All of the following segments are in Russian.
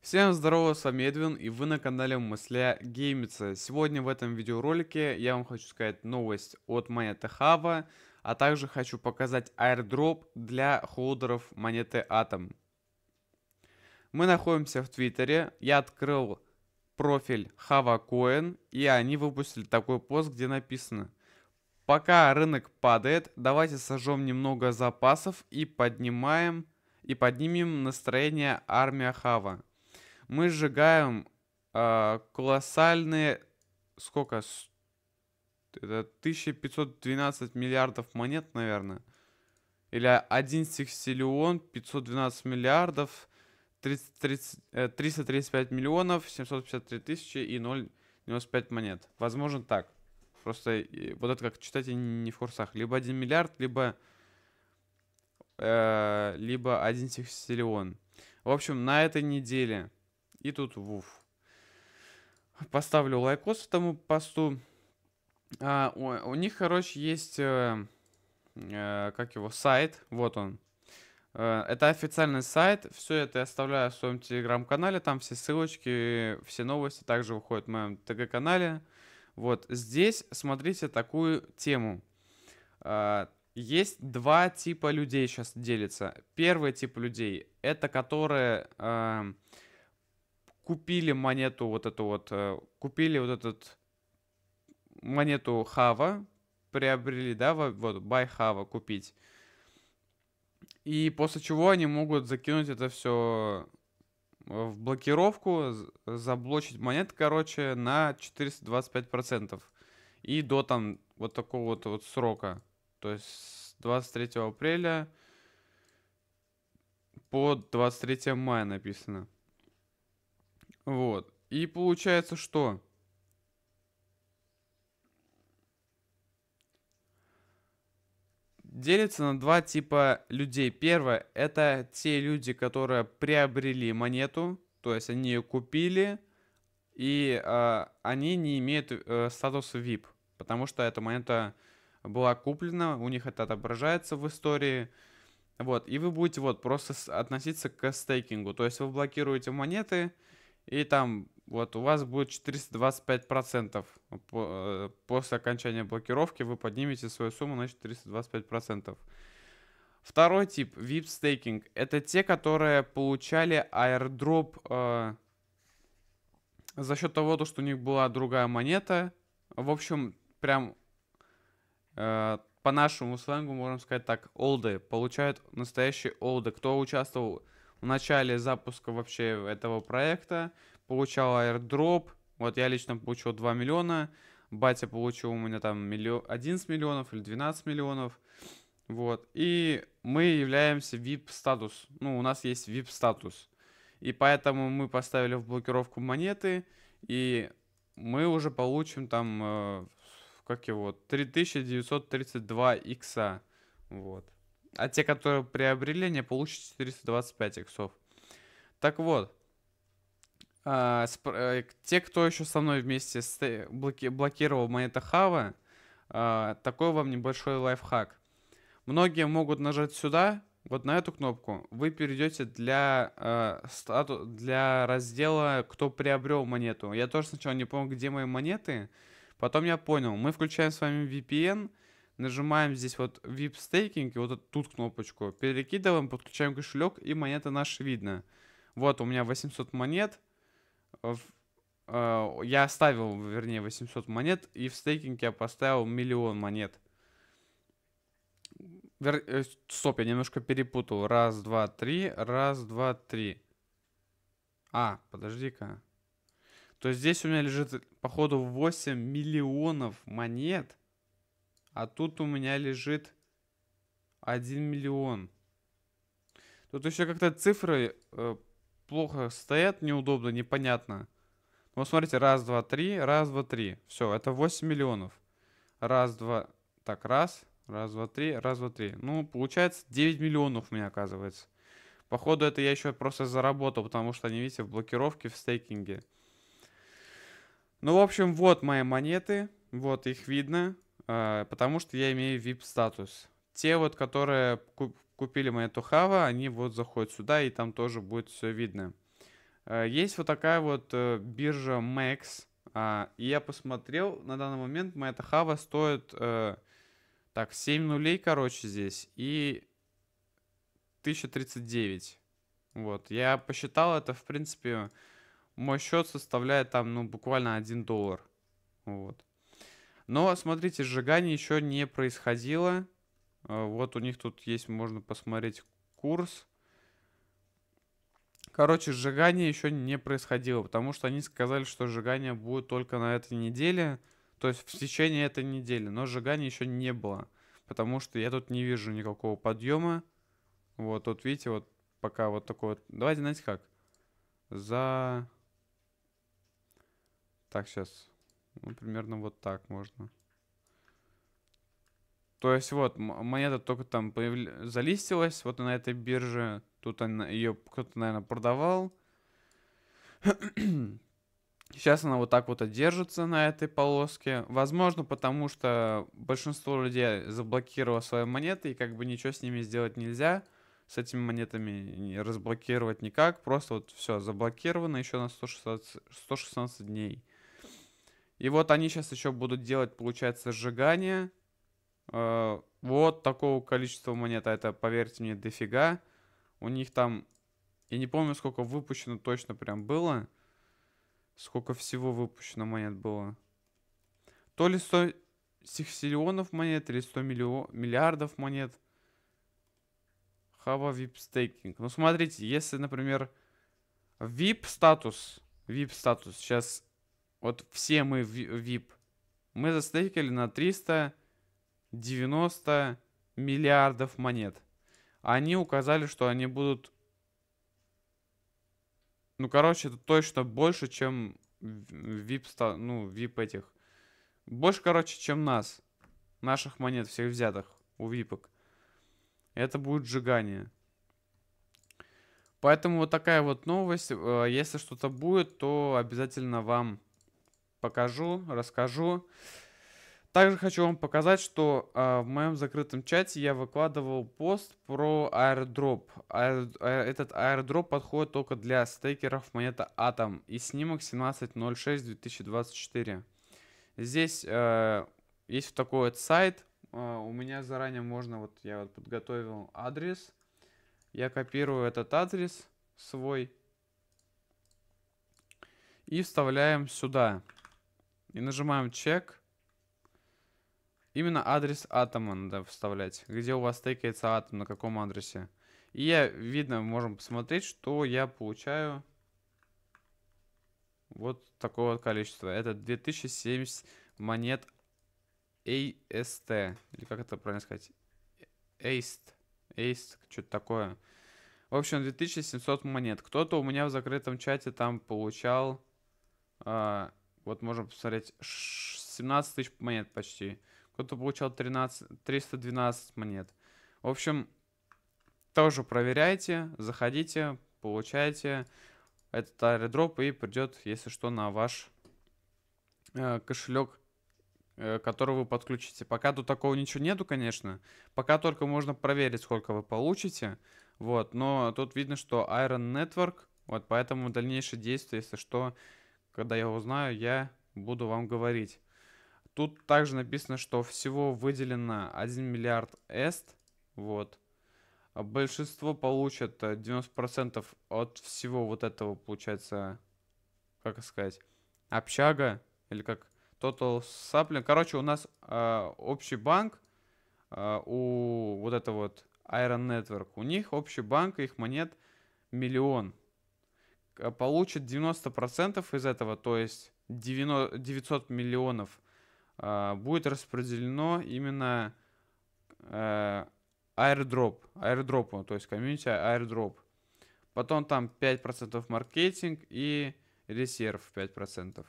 Всем здорово, с вами Эдвин и вы на канале Мысля Геймица. Сегодня в этом видеоролике я вам хочу сказать новость от монеты Хава, а также хочу показать аирдроп для холдеров монеты Атом. Мы находимся в Твиттере, я открыл профиль Хава Коин и они выпустили такой пост, где написано Пока рынок падает, давайте сожжем немного запасов и поднимаем и поднимем настроение армия Хава мы сжигаем э, колоссальные, сколько, это 1512 миллиардов монет, наверное, или один секстиллион 512 миллиардов 30, 30, 335 миллионов 753 тысячи и 0,95 монет. Возможно так. Просто вот это как читать не в курсах. Либо 1 миллиард, либо, э, либо 1 секстиллион. В общем, на этой неделе и тут вуф. Поставлю лайкос этому посту. А, у, у них, короче, есть, э, э, как его, сайт. Вот он. Э, это официальный сайт. Все это я оставляю в своем телеграм-канале. Там все ссылочки, все новости также выходят в моем ТГ-канале. Вот здесь смотрите такую тему. Э, есть два типа людей сейчас делятся. Первый тип людей это которые... Э, купили монету вот эту вот, э, купили вот этот монету Хава, приобрели, да, вот, buy Хава купить. И после чего они могут закинуть это все в блокировку, заблочить монет, короче, на 425%. И до там вот такого вот, вот срока. То есть с 23 апреля по 23 мая написано. Вот. И получается что? Делится на два типа людей. Первое – это те люди, которые приобрели монету, то есть они ее купили, и э, они не имеют э, статуса VIP, потому что эта монета была куплена, у них это отображается в истории. Вот, и вы будете вот просто относиться к стейкингу. То есть вы блокируете монеты, и там вот у вас будет 425% э, после окончания блокировки вы поднимете свою сумму на 425%. Второй тип VIP стейкинг это те, которые получали аирдроп э, за счет того, то, что у них была другая монета. В общем, прям э, по нашему сленгу можем сказать так, олды получают настоящие олды. Кто участвовал в начале запуска вообще этого проекта, получал airdrop, вот я лично получил 2 миллиона, батя получил у меня там миллион, 11 миллионов или 12 миллионов, вот, и мы являемся VIP-статус, ну, у нас есть VIP-статус, и поэтому мы поставили в блокировку монеты, и мы уже получим там, э, как его, 3932 икса, вот. А те, которые приобрели, они получат 425 иксов. Так вот, а, э, те, кто еще со мной вместе блоки блокировал монета Хава, а, такой вам небольшой лайфхак. Многие могут нажать сюда, вот на эту кнопку, вы перейдете для, э, стату, для раздела «Кто приобрел монету». Я тоже сначала не понял, где мои монеты, потом я понял. Мы включаем с вами VPN – Нажимаем здесь вот VIP стейкинг и вот тут кнопочку. Перекидываем, подключаем кошелек и монета наша видна Вот у меня 800 монет. Э, я оставил, вернее, 800 монет и в стейкинге я поставил миллион монет. Вер... Э, стоп, я немножко перепутал. Раз, два, три. Раз, два, три. А, подожди-ка. То здесь у меня лежит, походу, 8 миллионов монет а тут у меня лежит 1 миллион. Тут еще как-то цифры э, плохо стоят, неудобно, непонятно. Вот смотрите, раз, два, три, раз, два, три. Все, это 8 миллионов. Раз, два, так, раз, раз, два, три, раз, два, три. Ну, получается 9 миллионов у меня оказывается. Походу, это я еще просто заработал, потому что они, видите, в блокировке, в стейкинге. Ну, в общем, вот мои монеты. Вот их видно. Э, потому что я имею VIP-статус. Те вот, которые купили монету Хава, они вот заходят сюда, и там тоже будет все видно. Э, есть вот такая вот э, биржа Max. А, и я посмотрел, на данный момент моя тухава стоит так, 7 нулей, короче, здесь. И 1039. Вот, я посчитал это, в принципе, мой счет составляет там, ну, буквально 1 доллар. Вот. Но, смотрите, сжигание еще не происходило. А, вот у них тут есть, можно посмотреть курс. Короче, сжигание еще не происходило, потому что они сказали, что сжигание будет только на этой неделе. То есть в течение этой недели, но сжигания еще не было. Потому что я тут не вижу никакого подъема. Вот, тут видите, вот пока вот такой вот... Давайте, знаете как? За... Так, сейчас. Ну, примерно вот так можно. То есть вот, монета только там появля... залистилась, вот на этой бирже. Тут она, ее кто-то, наверное, продавал. Сейчас она вот так вот держится на этой полоске. Возможно, потому что большинство людей заблокировало свои монеты, и как бы ничего с ними сделать нельзя. С этими монетами не разблокировать никак. Просто вот все заблокировано еще на 116, 116 дней. И вот они сейчас еще будут делать, получается, сжигание. Э, вот такого количества монет. А это, поверьте мне, дофига. У них там... Я не помню, сколько выпущено точно прям было. Сколько всего выпущено монет было. То ли 100 сексиллионов монет, или 100 миллио... миллиардов монет. Хава вип стейкинг. Ну, смотрите, если, например, вип статус... вип статус сейчас вот все мы в VIP, мы застейкали на 390 миллиардов монет. Они указали, что они будут... Ну, короче, это точно больше, чем VIP, ну, VIP этих. Больше, короче, чем нас. Наших монет, всех взятых у випок. Это будет сжигание. Поэтому вот такая вот новость. Э, если что-то будет, то обязательно вам покажу, расскажу. Также хочу вам показать, что э, в моем закрытом чате я выкладывал пост про аирдроп. Аэр, э, этот аирдроп подходит только для стейкеров монета Atom и снимок 17.06.2024. Здесь э, есть вот такой вот сайт. Э, у меня заранее можно, вот я вот подготовил адрес. Я копирую этот адрес свой и вставляем сюда. И нажимаем чек. Именно адрес атома надо вставлять. Где у вас стейкается атом, на каком адресе. И я, видно, можем посмотреть, что я получаю. Вот такое вот количество. Это 2070 монет AST. Или как это правильно сказать? AST. AST, что-то такое. В общем, 2700 монет. Кто-то у меня в закрытом чате там получал а, вот можем посмотреть, 17 тысяч монет почти. Кто-то получал 13, 312 монет. В общем, тоже проверяйте, заходите, получайте этот аэродроп и придет, если что, на ваш э, кошелек, э, который вы подключите. Пока тут такого ничего нету, конечно. Пока только можно проверить, сколько вы получите. Вот, но тут видно, что Iron Network, вот, поэтому дальнейшие действия, если что, когда я узнаю, я буду вам говорить. Тут также написано, что всего выделено 1 миллиард эст. Вот. А большинство получат 90% э, от всего вот этого, получается, как сказать, общага, или как Total Sapling. Короче, у нас э, общий банк э, у вот это вот Iron Network. У них общий банк, их монет миллион. А, получат 90% из этого, то есть 900 миллионов а, будет распределено именно airdrop, э, airdrop, то есть комьюнити airdrop. Потом там 5% маркетинг и резерв 5%.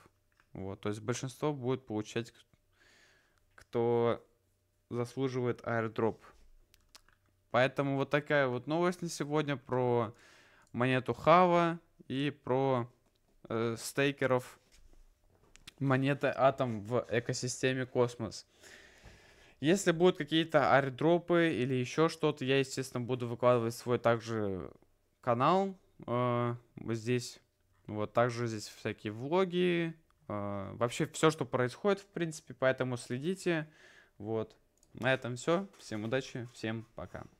Вот, то есть большинство будет получать, кто заслуживает airdrop. Поэтому вот такая вот новость на сегодня про монету Хава и про э, стейкеров монеты Атом в экосистеме Космос. Если будут какие-то аридропы или еще что-то, я, естественно, буду выкладывать свой также канал. Э, здесь вот также здесь всякие влоги. Э, вообще все, что происходит, в принципе, поэтому следите. Вот. На этом все. Всем удачи, всем пока.